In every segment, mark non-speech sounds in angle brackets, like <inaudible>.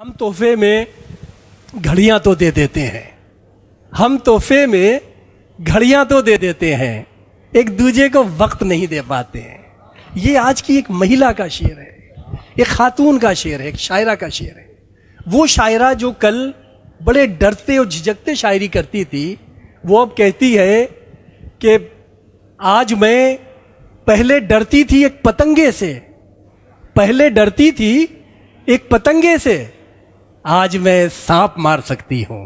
हम तोहफे में घड़ियां तो दे देते हैं हम तोहफे में घड़ियां तो दे देते हैं एक दूजे को वक्त नहीं दे पाते हैं ये आज की एक महिला का शेर है एक खातून का शेर है एक शायरा का शेर है वो शायरा जो कल बड़े डरते और झिझकते शायरी करती थी वो अब कहती है कि आज मैं पहले डरती थी एक पतंगे से पहले डरती थी एक पतंगे से आज मैं सांप मार सकती हूँ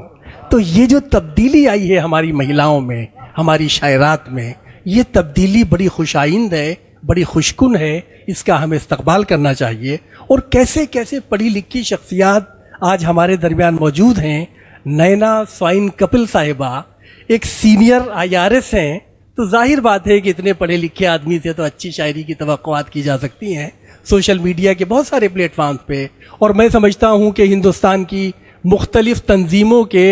तो ये जो तब्दीली आई है हमारी महिलाओं में हमारी शायरात में ये तब्दीली बड़ी खुशाइंद है बड़ी खुशकुन है इसका हमें इस्तबाल करना चाहिए और कैसे कैसे पढ़ी लिखी शख्सियात आज हमारे दरमियान मौजूद हैं नैना स्वाइन कपिल साहिबा एक सीनियर आई हैं तो जाहिर बात है कि इतने पढ़े लिखे आदमी से तो अच्छी शायरी की तवक़ात की जा सकती हैं सोशल मीडिया के बहुत सारे प्लेटफॉर्म्स पे और मैं समझता हूँ कि हिंदुस्तान की मुख्तलिफ तंजीमों के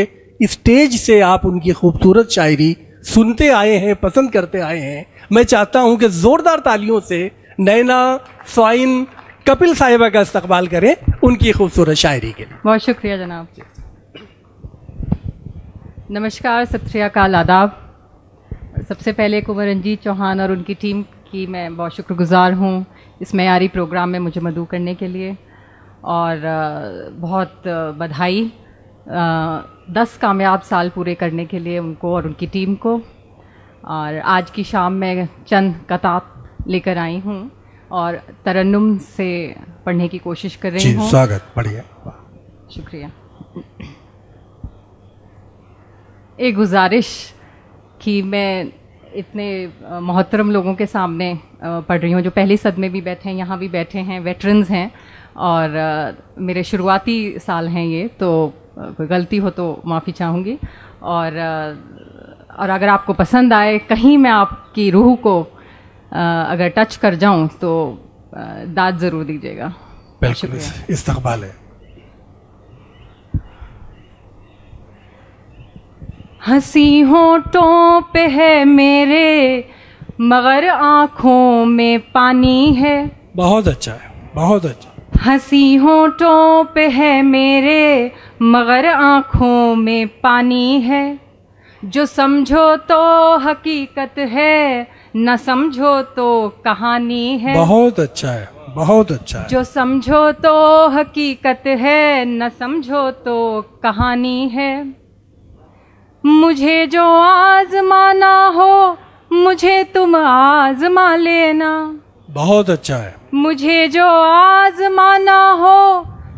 स्टेज से आप उनकी खूबसूरत शायरी सुनते आए हैं पसंद करते आए हैं मैं चाहता हूँ कि ज़ोरदार तालियों से नैना स्वाइन कपिल साहिबा का इस्तकबाल करें उनकी खूबसूरत शायरी के लिए बहुत शुक्रिया जनाब नमस्कार सत आदाब सबसे पहले कुंवर रंजीत चौहान और उनकी टीम की मैं बहुत शुक्रगुजार हूँ इस मैारी प्रोग्राम में मुझे मदू करने के लिए और बहुत बधाई दस कामयाब साल पूरे करने के लिए उनको और उनकी टीम को और आज की शाम में चंद कताब लेकर आई हूँ और तरन्नुम से पढ़ने की कोशिश कर रही हूँ स्वागत बढ़िया शुक्रिया एक गुजारिश कि मैं इतने मोहतरम लोगों के सामने पढ़ रही हूँ जो पहले सद में भी बैठे हैं यहाँ भी बैठे हैं वेटरन्स हैं और मेरे शुरुआती साल हैं ये तो कोई गलती हो तो माफ़ी चाहूँगी और और अगर आपको पसंद आए कहीं मैं आपकी रूह को अगर टच कर जाऊँ तो दाद ज़रूर दीजिएगा बिल्कुल इस्तकबाल है हंसी होठों पे है मेरे मगर आँखों में पानी है बहुत अच्छा है बहुत अच्छा हंसी होठों पे है मेरे मगर आँखों में पानी है जो समझो तो हकीकत है न समझो तो कहानी है बहुत अच्छा है बहुत अच्छा है। जो समझो तो हकीकत है न समझो तो कहानी है मुझे जो आजमाना हो मुझे तुम आजमा लेना बहुत अच्छा है मुझे जो आजमाना हो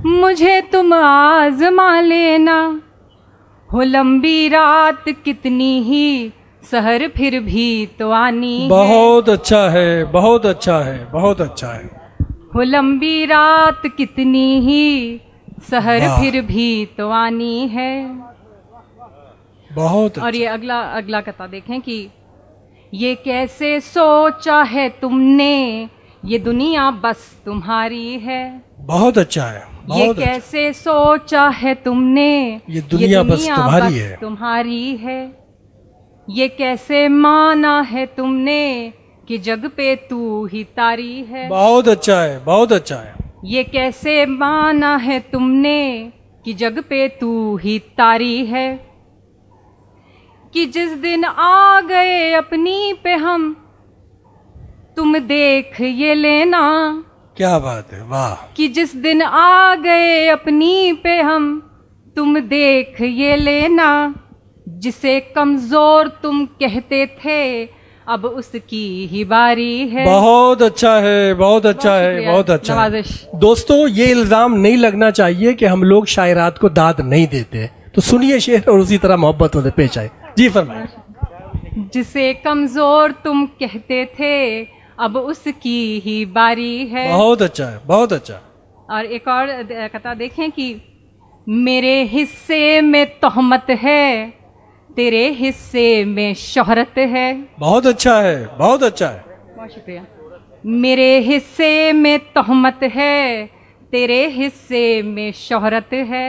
मुझे तुम आजमा लेना हो लंबी रात कितनी ही शहर फिर भी तो आनी बहुत है। अच्छा है बहुत अच्छा है बहुत अच्छा है हो लंबी रात कितनी ही शहर फिर भी तो आनी है बहुत और अच्छा। ये अगला अगला कथा देखें कि ये कैसे सोचा है तुमने ये दुनिया बस तुम्हारी है बहुत अच्छा है बहुत ये अच्छा। कैसे सोचा है तुमने ये दुनिया, ये दुनिया बस तुम्हारी बस है तुम्हारी है ये कैसे माना है तुमने कि जग पे तू ही तारी है बहुत अच्छा है बहुत अच्छा है ये कैसे माना है तुमने कि जग पे तू ही तारी है कि जिस दिन आ गए अपनी पे हम तुम देख ये लेना क्या बात है वाह कि जिस दिन आ गए अपनी पे हम तुम देख ये लेना जिसे कमजोर तुम कहते थे अब उसकी ही बारी है बहुत अच्छा है बहुत अच्छा बहुत है बहुत अच्छा है। अच्छा दोस्तों ये इल्जाम नहीं लगना चाहिए कि हम लोग शायरात को दाद नहीं देते तो सुनिए शेर और उसी तरह मोहब्बत होते पेश आए जी फरमाइए जिसे कमजोर तुम कहते थे अब उसकी ही बारी है बहुत अच्छा है बहुत अच्छा और एक और कथा देखें कि मेरे हिस्से में तोहमत है तेरे हिस्से में शोहरत है बहुत अच्छा है बहुत अच्छा है बहुत शुक्रिया मेरे हिस्से में तोहमत है तेरे हिस्से में शोहरत है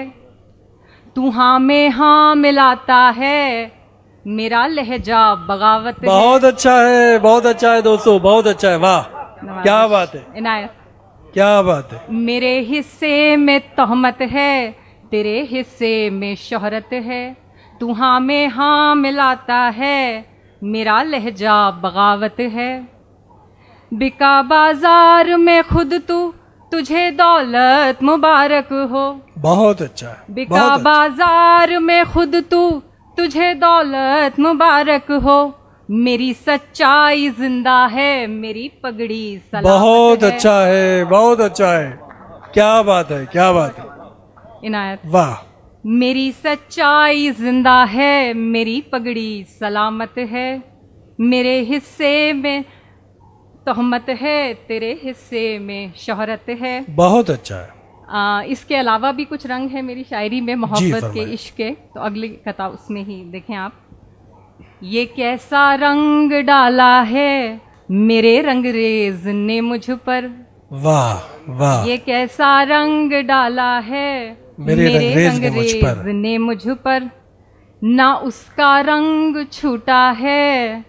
तू हाँ में हाँ मिलाता है मेरा लहजा बगावत बहुत अच्छा है बहुत अच्छा है दोस्तों बहुत अच्छा है वाह क्या बात है इनायत क्या बात है मेरे हिस्से में तोहमत है तेरे हिस्से में शोहरत है तू हाँ में हाँ मिलाता है मेरा लहजा बगावत है बिका बाजार में खुद तू तुझे दौलत मुबारक हो बहुत अच्छा है बिका अच्छा बाजार में खुद तू तुझे दौलत मुबारक हो मेरी सच्चाई जिंदा है मेरी पगड़ी बहुत है। अच्छा है बहुत अच्छा है क्या बात है क्या बात है इनायत वाह मेरी सच्चाई जिंदा है मेरी पगड़ी सलामत है मेरे हिस्से में तोहमत है तेरे हिस्से में शोहरत है बहुत अच्छा है आ, इसके अलावा भी कुछ रंग है मेरी शायरी में मोहब्बत के इश्क के तो अगली कथा उसमें ही देखें आप ये कैसा रंग डाला है मेरे रंगरेज ने मुझ पर वाह वाह ये कैसा रंग डाला है मेरे, मेरे रंगरेज, रंगरेज ने मुझ पर, ने मुझ पर ना उसका रंग छूटा है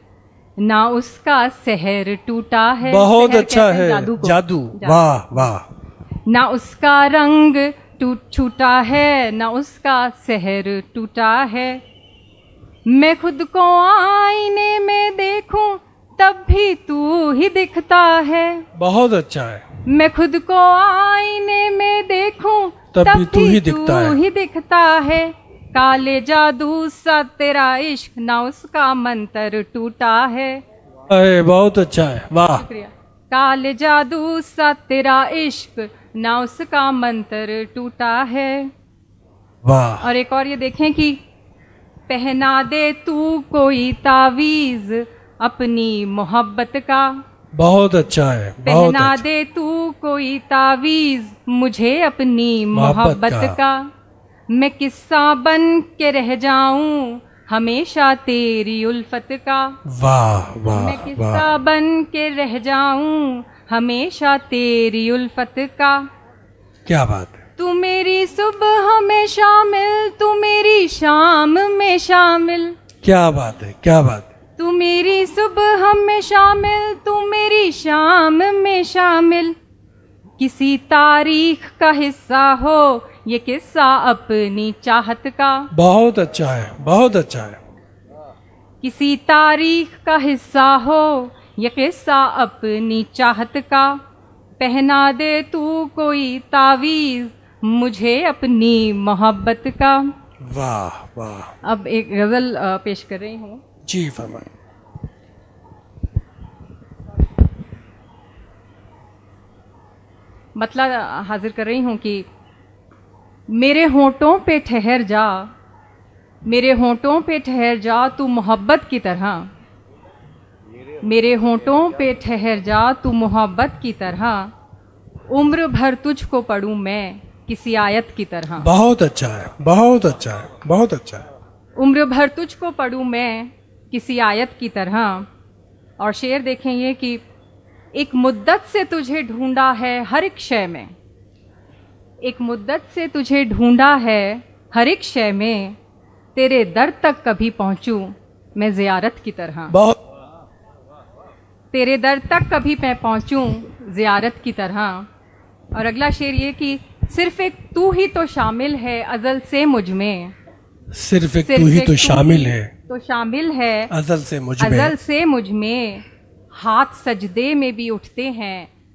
ना उसका शहर टूटा है बहुत अच्छा है जादू वाह वाह ना उसका रंग टूट छूटा है ना उसका शहर टूटा है मैं खुद को आईने में देखूं तब भी तू ही दिखता है बहुत अच्छा है मैं खुद को आईने में देखूं तब, तब भी तू ही दिखता है ही दिखता है काले जादू सा तेरा इश्क ना उसका मंत्र टूटा है अरे बहुत अच्छा है वाह काले जादू सा तेरा इश्क ना उसका मंत्र टूटा है वाह और एक और ये देखें कि पहना दे तू कोई तावीज अपनी मोहब्बत का बहुत अच्छा है पहना अच्छा। दे तू कोई तावीज मुझे अपनी मोहब्बत का।, का मैं किस्सा बन के रह जाऊं हमेशा तेरी उल्फत का वाह वाह मैं किस्सा बन के रह जाऊं हमेशा तेरी उल्फत का क्या बात तू मेरी सुबह हमें शामिल तू मेरी शाम में शामिल क्या बात है क्या बात तू मेरी सुबह हमें शामिल तू मेरी शाम में शामिल किसी तारीख का हिस्सा हो ये किस्सा अपनी चाहत का बहुत अच्छा है बहुत अच्छा है किसी तारीख का हिस्सा हो ये किस्सा अपनी चाहत का पहना दे तू कोई तावीज़ मुझे अपनी मोहब्बत का वाह वाह अब एक गज़ल पेश कर रही हूँ जी फरमाए मतला हाजिर कर रही हूँ कि मेरे होठों पे ठहर जा मेरे होंठों पे ठहर जा तू मोहब्बत की तरह मेरे होंठों पे ठहर जा तू मोहब्बत की तरह उम्र भर तुझको पढ़ूं मैं किसी आयत की तरह बहुत अच्छा है बहुत अच्छा है बहुत अच्छा है उम्र भर तुझको पढ़ूं मैं किसी आयत की तरह और शेर देखें ये कि एक मुद्दत से तुझे ढूंढा है हर एक शय में एक मुद्दत से तुझे ढूंढा है हर एक शय में तेरे दर तक कभी पहुंचूं मैं जियारत की तरह बहुत तेरे दर तक कभी मैं पहुँचूँ ज़ियारत की तरह और अगला शेर ये कि सिर्फ एक तू ही तो शामिल है अजल से मुझ में सिर्फ एक तू ही तो शामिल है तो शामिल है अजल से मुझ में अजल से मुझ में हाथ सजदे में भी उठते हैं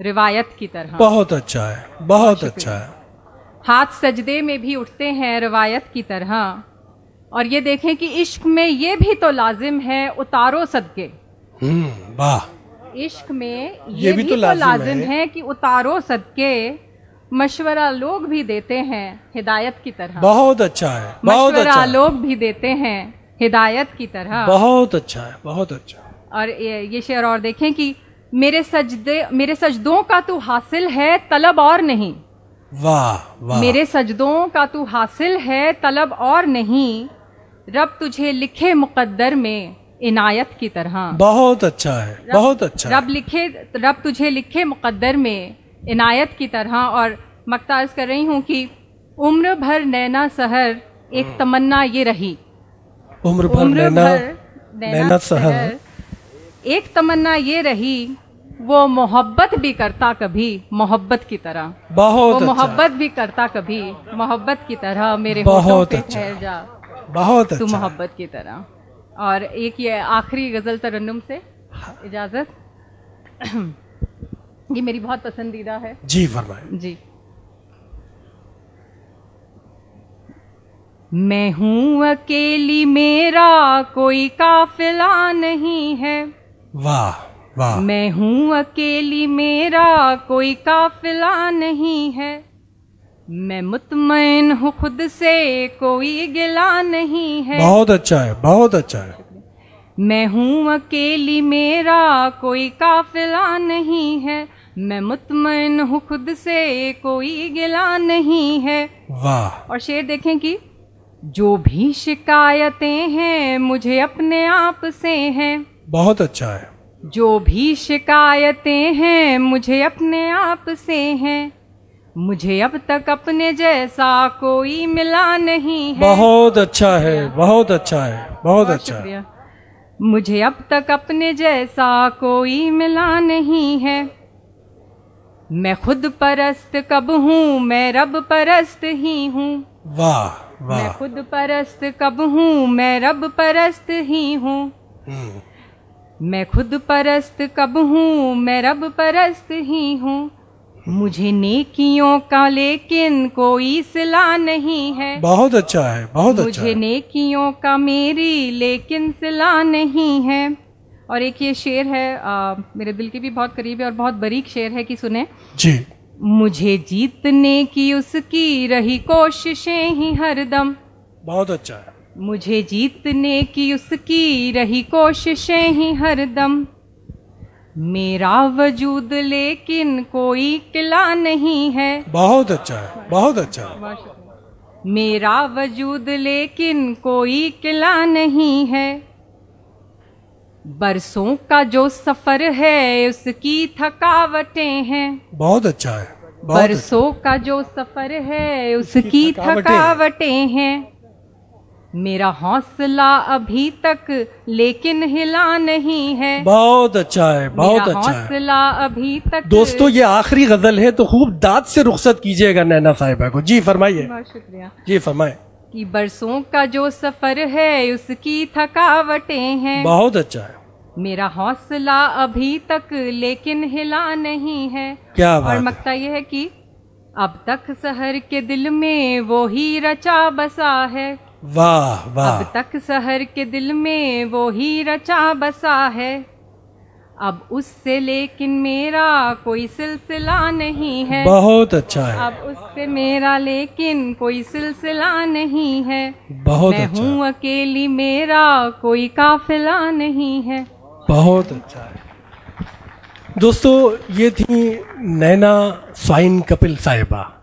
रिवायत की तरह बहुत अच्छा है बहुत अच्छा है हाथ सजदे में भी उठते हैं रिवायत की तरह और ये देखें कि इश्क में ये भी तो लाजिम है उतारो सदके हम्म, वाह इश्क में ये, ये भी, तो भी तो लाजिम, लाजिम है।, है कि उतारो सदके मशवरा लोग भी देते हैं हिदायत की तरह बहुत अच्छा है बहुत मशवरा अच्छा लोग भी देते हैं हिदायत की तरह बहुत अच्छा है बहुत अच्छा और ये, ये शेर और देखें कि मेरे सजदे मेरे सजदों का तू हासिल है तलब और नहीं वाह वाह मेरे सजदों का तू हासिल है तलब और नहीं रब तुझे लिखे मुकद्दर में इनायत की तरह बहुत अच्छा है रब, बहुत अच्छा रब लिखे रब तुझे लिखे मुकद्दर में इनायत की तरह और मकताज कर रही हूँ कि उम्र भर नैना सहर एक हाँ। तमन्ना ये रही उम्र भर उम्र नैना, भर नैना, नैना सहर एक तमन्ना ये रही वो मोहब्बत भी करता कभी मोहब्बत की तरह बहुत वो अच्छा। मोहब्बत भी करता कभी मोहब्बत की तरह मेरे बहुत अच्छा। जा बहुत अच्छा। तू मोहब्बत की तरह और एक ये आखिरी गज़ल तरन्नुम से हाँ। इजाज़त <clears throat> ये मेरी बहुत पसंदीदा है जी फरमाए जी मैं हूँ अकेली मेरा कोई काफिला नहीं है वाह वाह मैं हूँ अकेली मेरा कोई काफिला नहीं है मैं मुतमैन हूँ खुद से कोई गिला नहीं है बहुत अच्छा है बहुत अच्छा है मैं हूँ अकेली मेरा कोई काफिला नहीं है मैं मुतमैन हूँ खुद से कोई गिला नहीं है वाह और शेर देखें कि जो भी शिकायतें हैं मुझे अपने आप से हैं बहुत अच्छा है जो भी शिकायतें हैं मुझे अपने आप से हैं मुझे अब तक अपने जैसा कोई मिला नहीं है बहुत अच्छा है बहुत अच्छा है बहुत अच्छा मुझे अब तक अपने जैसा कोई मिला नहीं है मैं खुद परस्त कब हूँ मैं रब परस्त ही हूँ वाह वाह मैं खुद परस्त कब हूँ मैं रब परस्त ही हूँ हम्म। मैं खुद परस्त कब हूँ मैं रब परस्त ही हूँ मुझे नेकियों का लेकिन कोई सिला नहीं है बहुत अच्छा है बहुत मुझे अच्छा मुझे नेकियों का मेरी लेकिन सिला नहीं है और एक ये शेर है आ, मेरे दिल के भी बहुत करीब है और बहुत बरीक शेर है कि सुने जी मुझे जीतने की उसकी रही कोशिशें ही हरदम बहुत अच्छा है मुझे जीतने की उसकी रही कोशिशें ही हरदम मेरा वजूद लेकिन कोई किला नहीं है बहुत अच्छा है बहुत अच्छा है मेरा वजूद लेकिन कोई किला नहीं है बरसों का जो सफर है उसकी थकावटें हैं बहुत अच्छा है बरसों अच्छा। का जो सफर है उसकी <laughs> थकावटें हैं मेरा हौसला अभी तक लेकिन हिला नहीं है बहुत अच्छा है बहुत मेरा अच्छा हौसला अभी तक दोस्तों ये आखिरी गजल है तो खूब दाद से रुख्सत कीजिएगा नैना साहिबा को जी फरमाइए बहुत शुक्रिया जी फरमाए कि बरसों का जो सफर है उसकी थकावटें हैं बहुत अच्छा है मेरा हौसला अभी तक लेकिन हिला नहीं है क्या और मकता यह है कि अब तक शहर के दिल में वो ही रचा बसा है वाह वाह अब तक शहर के दिल में वो ही रचा बसा है अब उससे लेकिन मेरा कोई सिलसिला नहीं है बहुत अच्छा है अब उससे मेरा लेकिन कोई सिलसिला नहीं है बहुत मैं अच्छा हूँ अकेली मेरा कोई काफिला नहीं है बहुत अच्छा है दोस्तों ये थी नैना स्वाइन कपिल साहिबा